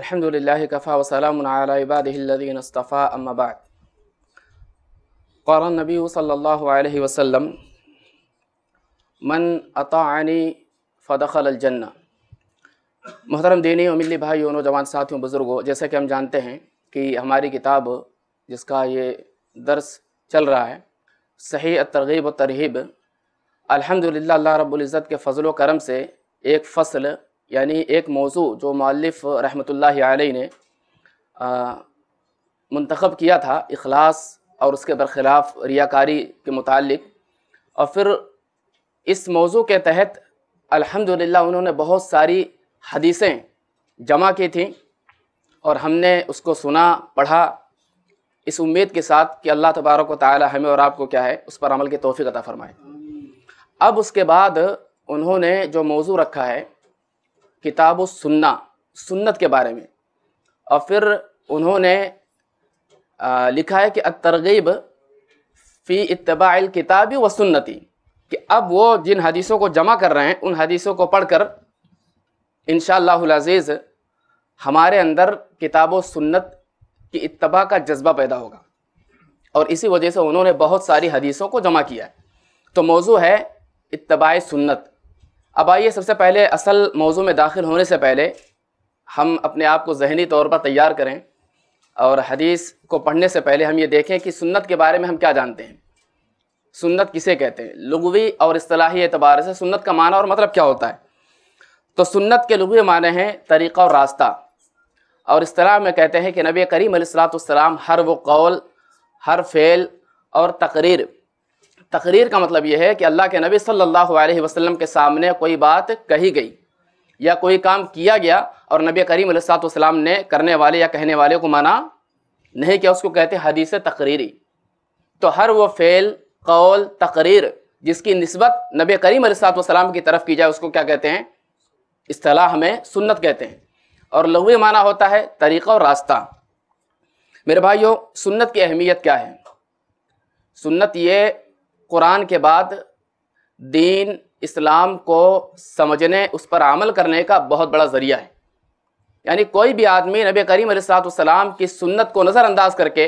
अल्हम्दुलिल्लाह कफ़ा वसलाम इबादीन अस्तफ़ा अम्माबाद क़ौर नबी सल्लल्लाहु अलैहि वसल्लम मन अतानी फ़दखल अलजन्ना मोहतरम दीनी और मिली भाई और नौजवान साथियों बुज़ुर्गों जैसा कि हम जानते हैं कि हमारी किताब जिसका ये दर्स चल रहा है सही तरगीब व तरहीब अल्हम्दुलिल्लाह अल्लाह रब्बुल इज़्ज़त के फ़ज़ल करम से एक फ़सल यानी एक मौजू जो मालिफ़ रहमत आलही ने मंतखब किया था अखलास और उसके बरखिलाफ़ रियाकारी के मतलब और फिर इस मौजू के तहत अल्हम्दुलिल्लाह उन्होंने बहुत सारी हदीसें जमा की थीं और हमने उसको सुना पढ़ा इस उम्मीद के साथ कि अल्लाह तबारक व ताली हमें और आपको क्या है उस पर अमल की तोफ़ी अता फ़रमाए अब उसके बाद उन्होंने जो मौजू रखा है किताब सुन्ना सुन्नत के बारे में और फिर उन्होंने लिखा है कि तरगीब फ़ी इतबाइल किताबी व सुन्नति कि अब वो जिन हदीसों को जमा कर रहे हैं उन हदीसों को पढ़कर इन शज़ीज़ हमारे अंदर किताब सुन्नत की इतबा का जज्बा पैदा होगा और इसी वजह से उन्होंने बहुत सारी हदीसों को जमा किया है तो मौजू है इतबा सुन्नत अब आइए सबसे पहले असल मौजू में दाखिल होने से पहले हम अपने आप को जहनी तौर पर तैयार करें और हदीस को पढ़ने से पहले हम ये देखें कि सुन्नत के बारे में हम क्या जानते हैं सुन्नत किसे कहते हैं लगवी और असलाही एतबार से सुन्नत का माना और मतलब क्या होता है तो सुन्नत के लगवी माने हैं तरीक़ा और रास्ता और असलाह में कहते हैं कि नबी करीम सलाम हर वो कौल हर फ़ेल और तकरीर तकरीर का मतलब यह है कि अल्लाह के नबी सल्लल्लाहु अलैहि वसल्लम के सामने कोई बात कही गई या कोई काम किया गया और नबी करीम सातम ने करने वाले या कहने वाले को माना नहीं किया उसको कहते हदीस तकरीरी तो हर वो फ़ेल कौल तकरीर जिसकी नस्बत नबी करीम सातम की तरफ की जाए उसको क्या कहते हैं अलाह में सुन्नत कहते हैं और लघवी माना होता है तरीक़ा और रास्ता मेरे भाइयों सुन्नत की अहमियत क्या है सुन्नत ये कुरान के बाद दीन इस्लाम को समझने उस पर अमल करने का बहुत बड़ा ज़रिया है यानी कोई भी आदमी नबी करीम सलाम की सुन्नत को नज़रअंदाज करके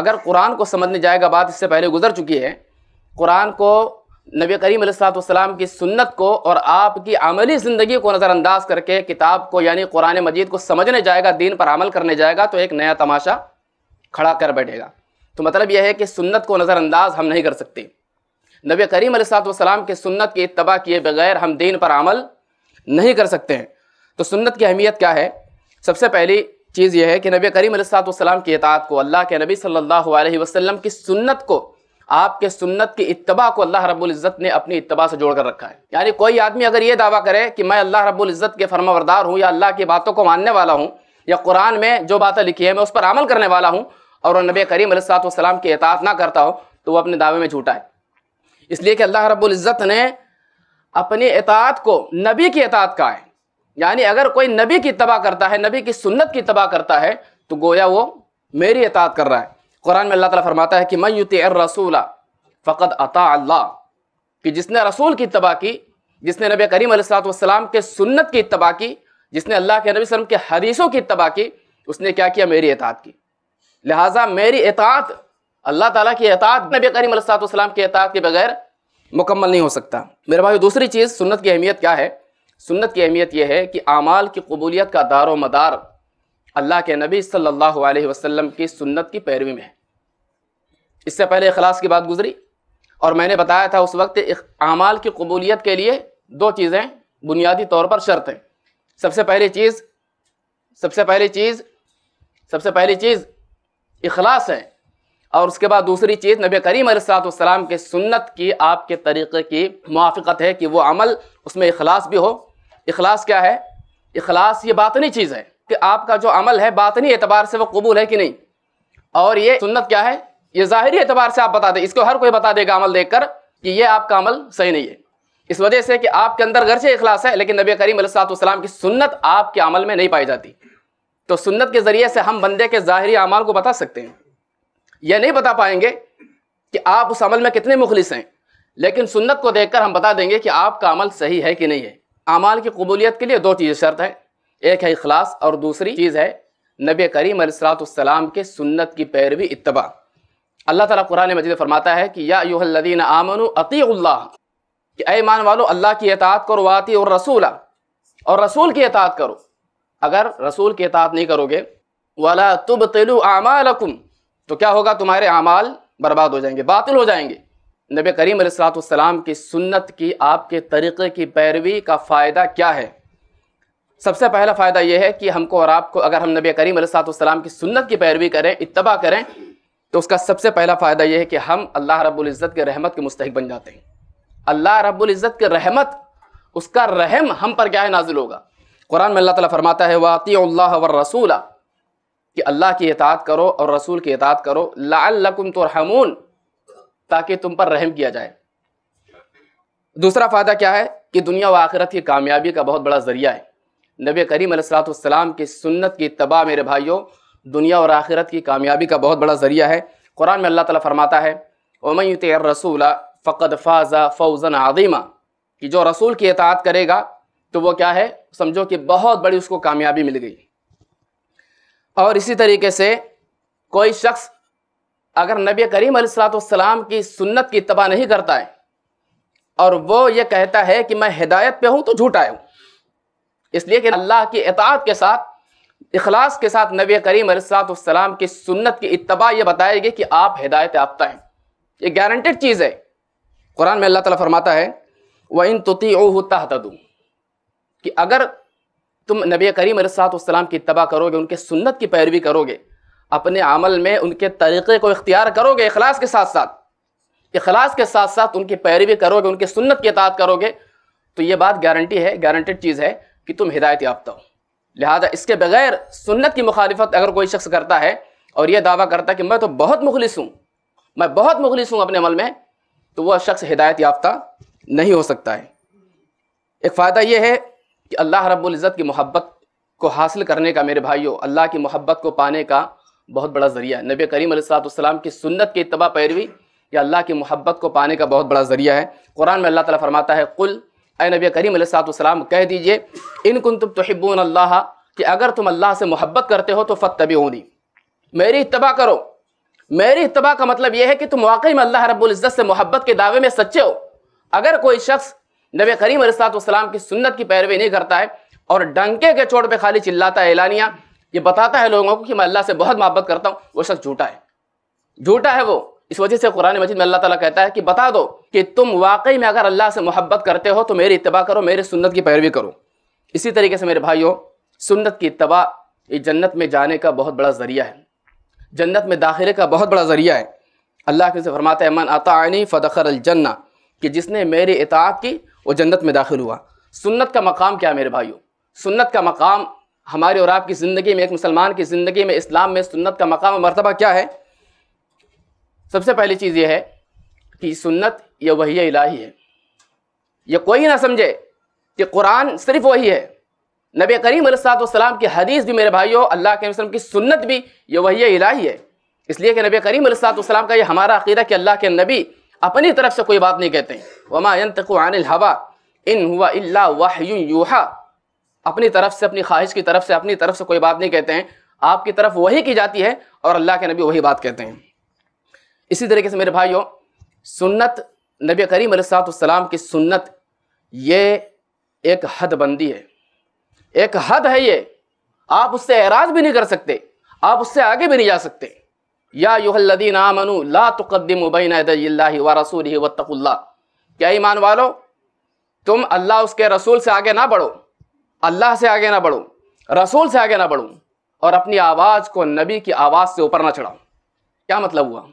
अगर कुरान को समझने जाएगा बात इससे पहले गुजर चुकी है कुरान को नबी करीम सलाम की सुन्नत को और आपकी अमली ज़िंदगी को नज़रअंदाज करके किताब को यानी कुरान मजीद को समझने जाएगा दीन पर अमल करने जाएगा तो एक नया तमाशा खड़ा कर बैठेगा तो मतलब यह है कि सुन्नत को नज़रअंदाज हम नहीं कर सकते नबी करीम वसलाम के सुन्नत के इतबा किए बगैर हम दीन पर अमल नहीं कर सकते हैं तो सुन्नत की अहमियत क्या है सबसे पहली चीज़ यह है कि नबी करीम वसलाम की इतात को अल्लाह के नबी सल्लल्लाहु अलैहि वसल्लम की सुन्नत को आपके सुन्नत की इतबा को अल्लाह रबुल्ज़त ने अपनी इतबा से जोड़ कर रखा है यानी कोई आदमी अगर ये दावा करे कि मैं अल्लाह रबुल्ज़त के फर्मावरदार हूँ या अल्लाह की बातों को मानने वाला हूँ या कुरान में जो बातें लिखी है मैं उस पर अमल करने वाला हूँ और नबी करीम सलाम की एतात ना करता हो तो वो अपने दावे में झूठा है इसलिए कि अल्लाह रब्ज़त ने अपनी एतात को नबी की एतात का है यानी अगर कोई नबी की तबाह करता है नबी की सुन्नत की तबाह करता है तो गोया वो मेरी एतात कर रहा है कुरान में अल्लाह ताला फरमाता है कि मैं अर रसूल फ़कत अता अल्लाह कि जिसने रसूल की तबाह की जिसने नबी करीम सलाम के सुन्नत की तबाह की जिसने अल्लाह के नबी वसम के हदीसों की तबाह की उसने क्या किया मेरी एतात की लिहाजा मेरी एतात अल्लाह ताला की एतात नबी करीम सलाम के एतात के बगैर मुकम्मल नहीं हो सकता मेरे भाई दूसरी चीज़ सुन्नत की अहमियत क्या है सुन्नत की अहमियत यह है कि आमाल की कबूलियत का दार मदार अल्लाह के नबी सल्लल्लाहु अलैहि वसल्लम की सुन्नत की पैरवी में है इससे पहले अखलास की बात गुजरी और मैंने बताया था उस वक्त आमाल की कबूलियत के लिए दो चीज़ें बुनियादी तौर पर शर्त हैं सबसे पहली चीज़ सबसे पहली चीज़ सबसे पहली चीज़ इखलास है और उसके बाद दूसरी चीज़ नबी करीम सलाम के सुन्नत की आपके तरीक़े की मुआफ़त है कि वो अमल उसमें अखलास भी हो अखलास क्या है अखलास ये बातनी चीज़ है कि आपका जो अमल है बातनी एतबार से वो कबूल है कि नहीं और ये सुन्नत क्या है ये ज़ाहरी एतबार से आप बता दें इसको हर कोई बता देगा अमल देख कर कि ये आपका अमल सही नहीं है इस वजह से कि आपके अंदर से अखलास है लेकिन नबी करीम सलाम की सुन्नत आपके अमल में नहीं पाई जाती तो सुन्नत के ज़रिए से हम बंदे के ज़ाहरी अमाल को बता सकते हैं यह नहीं बता पाएंगे कि आप उस अमल में कितने मुखलिस हैं लेकिन सुन्नत को देखकर हम बता देंगे कि आपका अमल सही है कि नहीं है अमाल की कबूलियत के लिए दो चीज़ें शर्त हैं एक है अखलास और दूसरी चीज़ है नबी करीम सलाम के सुन्नत की पैरवी इतबा अल्लाह ताला कुरान मजीद फरमाता है कि या यूहदीन आमन अतील्ला कि अ मान वालो अल्लाह की अतात करो वाती और रसूला और रसूल की अतात करो अगर रसूल की अतात नहीं करोगे वाला तुब तेलु आमालकुम तो क्या होगा तुम्हारे अमाल बर्बाद हो जाएंगे बातिल हो जाएंगे नबी करीम सलाम की सुन्नत की आपके तरीक़े की पैरवी का फ़ायदा क्या है सबसे पहला फ़ायदा यह है कि हमको और आपको अगर हम नबी करीम सलाम की सुन्नत की पैरवी करें इतबा करें तो उसका सबसे पहला फ़ायदा यह है कि हम अल्लाह रब्ज़त के रहमत के मुस्तक बन जाते हैं अल्लाह रब्ज़त के रहमत उसका रहम हम पर क्या है नाजिल होगा कुरान में अल्लाह ताला फरमाता है वाती व रसूला कि अल्लाह की इतात करो और रसूल की इतात करो लाकुम हमून ताकि तुम पर रहम किया जाए दूसरा फ़ायदा क्या है कि दुनिया व आखिरत की कामयाबी का बहुत बड़ा ज़रिया है नबी करीम सलाम की सुन्नत की तबाह मेरे भाइयों दुनिया और आखिरत की कामयाबी का बहुत बड़ा ज़रिया है कुरान में अल्लाह ताला फरमाता है ओमयुत रसूल फ़कद फ़ाज़ा फ़ौज़न आदिमा कि जो रसूल की इतात करेगा तो वो क्या है समझो कि बहुत बड़ी उसको कामयाबी मिल गई और इसी तरीके से कोई शख्स अगर नबी करीम सलाम की सुन्नत की तबाह नहीं करता है और वो ये कहता है कि मैं हिदायत पे हूँ तो झूठा हूँ इसलिए कि अल्लाह की एतात के साथ इखलास के साथ नबी करीम सलाम की सुन्नत की इतबा यह बताएगी कि आप हिदायत याफ्ता हैं ये गारंटेड चीज़ है कुरान में अल्लाह ताला फरमाता है व इन तुती ओह कि अगर तुम नबी करीम सातम की तबाह करोगे उनके सुन्नत की पैरवी करोगे अपने अमल में उनके तरीक़े को इख्तियार करोगे अखलास के साथ साथ अखलास के साथ साथ उनकी पैरवी करोगे उनकी सुन्नत की अतात करोगे तो ये बात गारंटी है गारंटेड चीज़ है कि तुम हिदायत याफ्ता हो लिहाजा इसके बगैर सुन्नत की मुखालफत अगर कोई शख्स करता है और यह दावा करता है कि मैं तो बहुत मुखलिस हूँ मैं बहुत मुखलिस हूँ अपने अमल में तो वह शख्स हिदायत याफ्ता नहीं हो सकता है एक फ़ायदा यह है कि अल्लाह रब्ज़त की मोहब्बत को हासिल करने का मेरे भाइयों अल्लाह की मोहब्बत को पाने का बहुत बड़ा ज़रिया है नबी करीम सलाम की सुन्नत की इतबा पैरवी या अल्लाह की मोहब्बत को पाने का बहुत बड़ा ज़रिया है कुरान में अल्लाह ताला फरमाता है कुल ए नबी करीम सलाम कह दीजिए इन कुन तुम तोहिबून अल्लाह कि अगर तुम अल्लाह से मोहब्बत करते हो तो फ़त तभी मेरी इतबा करो मेरी इतबा का मतलब यह है कि तुम वाकई में अल्लाह रब्ज़त से मोहब्बत के दावे में सच्चे हो अगर कोई शख्स नबी करीम वसलाम की सुन्नत की पैरवी नहीं करता है और डंके के चोट पे खाली चिल्लाता है एलानिया ये बताता है लोगों को कि मैं अल्लाह से बहुत मोहब्बत करता हूँ वो शख्स झूठा है झूठा है वो इस वजह से कुरान मजिद में अल्लाह ताला कहता है कि बता दो कि तुम वाकई में अगर अल्लाह से मोहब्बत करते हो तो मेरी इतबा करो मेरी सुन्नत की पैरवी करो इसी तरीके से मेरे भाइयों सुन्नत की इतबा ये जन्नत में जाने का बहुत बड़ा ज़रिया है जन्नत में दाखिले का बहुत बड़ा ज़रिया है अल्लाह के से फरमाता मन आता आनी फ़दखर अलजन्ना कि जिसने मेरी इतात की वो जन्नत में दाखिल हुआ सुन्नत का मकाम क्या है मेरे भाइयों सुन्नत का मकाम हमारे और आपकी ज़िंदगी में एक मुसलमान की ज़िंदगी में इस्लाम में सुन्नत का मकाम और मरतबा क्या है सबसे पहली चीज़ यह है कि सुन्नत यह वही इलाही है यह कोई ना समझे कि कुरान सिर्फ वही है नबी करीम सलाम की हदीस भी मेरे भाइयों अल्लाह के वसलम की सुन्नत भी ये वही इलाही है इसलिए कि नबी करीम सलाम का ये हमारा अकीदा कि अल्लाह के नबी अपनी तरफ से कोई बात नहीं कहते हैं वमा यंतकु अनिल हवा इन हुआ इल्ला वाहयूहा अपनी तरफ से अपनी ख्वाहिश की तरफ से अपनी तरफ से कोई बात नहीं कहते हैं आपकी तरफ वही की जाती है और अल्लाह के नबी वही बात कहते हैं इसी तरीके से मेरे भाइयों सुन्नत नबी करीम सलाम की सुन्नत ये एक हद बंदी है एक हद है ये आप उससे एराज भी नहीं कर सकते आप उससे आगे भी नहीं जा सकते या युहल्लदीन आमनु ला तुकद्दिम उबैन व रसूल वत्तकुल्ला क्या ईमान वालो तुम अल्लाह उसके रसूल से आगे ना बढ़ो अल्लाह से आगे ना बढ़ो रसूल से आगे ना बढ़ो और अपनी आवाज़ को नबी की आवाज़ से ऊपर ना चढ़ाओ क्या मतलब हुआ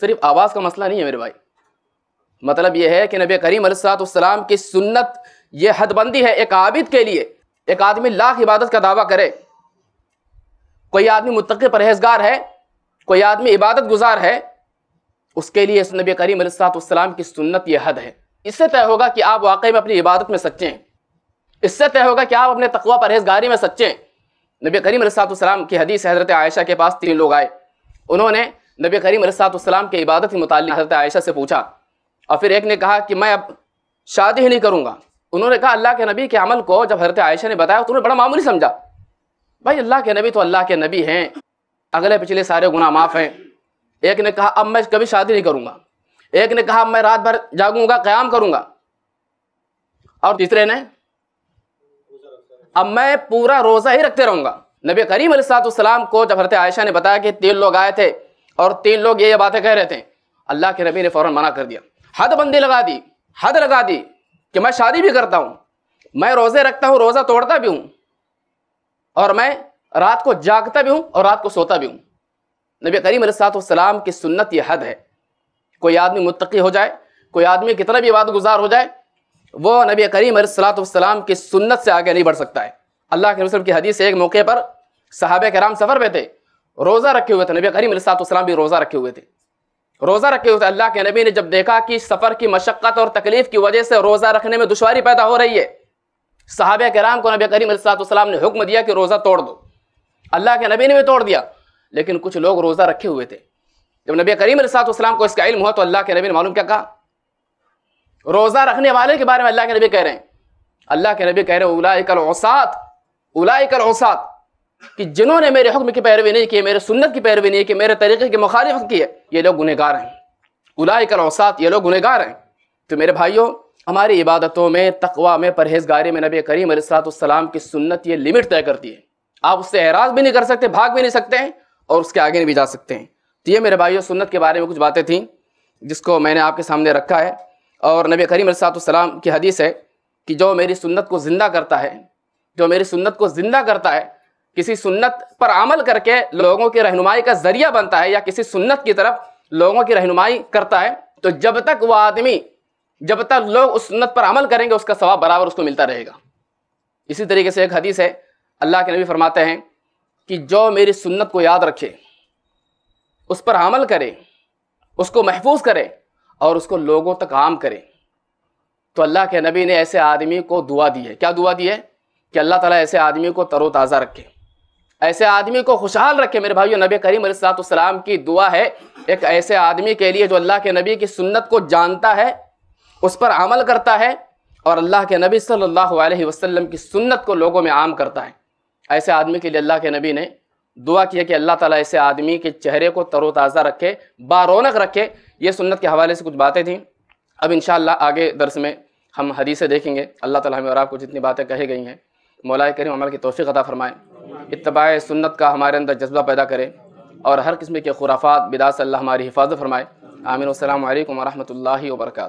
सिर्फ आवाज़ का मसला नहीं है मेरे भाई मतलब यह है कि नबी करीम अलैहिस्सलाम की सुन्नत ये हदबंदी है एक आबिद के लिए एक आदमी लाख इबादत का दावा करे कोई आदमी मुतक़ परहेजगार है कोई आदमी इबादत गुजार है उसके लिए इस नबी करीम सलाम की सुन्नत यह हद है इससे तय होगा कि आप वाकई में अपनी इबादत में सच्चे हैं इससे तय होगा कि आप अपने तकवा परहेजगारी में सच्चे हैं नबी करीम सलाम की हदीस हज़रत आयशा के पास तीन लोग आए उन्होंने नबी करीम सलाम के इबादत के मुतालिक हज़रत आयशा से पूछा और फिर एक ने कहा कि मैं अब शादी ही नहीं करूँगा उन्होंने कहा अल्लाह के नबी के अमल को जब हज़रत आयशा ने बताया तो उन्होंने बड़ा मामूली समझा भाई अल्लाह के नबी तो अल्लाह के नबी हैं अगले पिछले सारे गुना माफ़ हैं एक ने कहा अब मैं कभी शादी नहीं करूँगा एक ने कहा मैं रात भर जागूंगा क्याम करूँगा और तीसरे ने अब मैं पूरा रोज़ा ही रखते रहूँगा नबी करीम सलाम को जब हरत आयशा ने बताया कि तीन लोग आए थे और तीन लोग ये ये बातें कह रहे थे अल्लाह के नबी ने फ़ौरन मना कर दिया हद बंदी लगा दी हद लगा दी कि मैं शादी भी करता हूँ मैं रोज़े रखता हूँ रोज़ा तोड़ता भी हूँ और मैं रात को जागता भी हूँ और रात को सोता भी हूँ नबी करीम सलाम की सुन्नत यह हद है कोई आदमी मुतकी हो जाए कोई आदमी कितना भी वादगुजार गुजार हो जाए वो नबी करीम सलाम की सुन्नत से आगे नहीं बढ़ सकता है अल्लाह के रसलम की हदीस एक मौके पर साहब कराम सफ़र में थे रोज़ा रखे हुए थे नबी करीम सलाम भी रोज़ा रखे हुए थे रोज़ा रखे हुए थे अल्लाह के नबी ने जब देखा कि सफ़र की मशक्क़त और तकलीफ़ की वजह से रोज़ा रखने में दुशारी पैदा हो रही है साहब कराम को नबी करीम सलाम ने हुक्म दिया कि रोज़ा तोड़ दो अल्लाह के नबी ने भी तोड़ दिया लेकिन कुछ लोग रोज़ा रखे हुए थे जब नबी करीम को इसका इल्म हुआ तो अल्लाह के नबी ने मालूम क्या कहा रोज़ा रखने वाले के बारे में अल्लाह के नबी कह रहे हैं अल्लाह के नबी कह रहे उलाकल औसात उलाई औसात कि जिन्होंने मेरे हुक्म की पैरवी नहीं की मेरे सुन्नत की पैरवी नहीं की मेरे तरीके की मुखालिफत की है ये लोग गुनहगार हैं उलाकल औसात ये लोग गुनहगार हैं तो मेरे भाइयों हमारी इबादतों में तकवा में परहेजगारी में नबी करीम सलाम की सुन्नत ये लिमिट तय करती है आप उससे एराज भी नहीं कर सकते भाग भी नहीं सकते हैं और उसके आगे नहीं भी जा सकते हैं तो ये मेरे भाइयों सुन्नत के बारे में कुछ बातें थी जिसको मैंने आपके सामने रखा है और नबी करीम सलाम की हदीस है कि जो मेरी सुन्नत को ज़िंदा करता है जो मेरी सुन्नत को ज़िंदा करता है किसी सुन्नत पर अमल करके लोगों की रहनुमाई का ज़रिया बनता है या किसी सुन्नत की तरफ लोगों की रहनुमाई करता है तो जब तक वह आदमी जब तक लोग उस सुन्नत पर अमल करेंगे उसका सवाब बराबर उसको मिलता रहेगा इसी तरीके से एक हदीस है अल्लाह के नबी फरमाते हैं कि जो मेरी सुन्नत को याद रखे उस पर अमल करे उसको महफूज करे और उसको लोगों तक आम करे तो अल्लाह के नबी ने ऐसे आदमी को दुआ दी है क्या दुआ दी है कि अल्लाह ताला ऐसे आदमी को तरोताज़ा रखे ऐसे आदमी को खुशहाल रखे मेरे भाई नबी करीम सलाम की दुआ है एक ऐसे आदमी के लिए जो अल्लाह के नबी की सुन्नत को जानता है उस पर अमल करता है और अल्लाह के नबी सल्लल्लाहु अलैहि वसल्लम की सुन्नत को लोगों में आम करता है ऐसे आदमी के लिए अल्लाह के नबी ने दुआ किया कि अल्लाह ताला ऐसे आदमी के चेहरे को तरोताज़ा रखे बारौनक रखे ये सुन्नत के हवाले से कुछ बातें थीं अब इन आगे दरस में हम हदीसें देखेंगे अल्लाह ताला हमें और आपको जितनी बातें कही गई हैं मौलाए करीम अमल की तोफ़ी अदा फरमाएँ इतबाए सुन्नत का हमारे अंदर जज्बा पैदा करें और हर किस्म के खुराफात बिदास अल्लाह हमारी हिफाजत फरमाए आमिर वरम वरहमल वर्का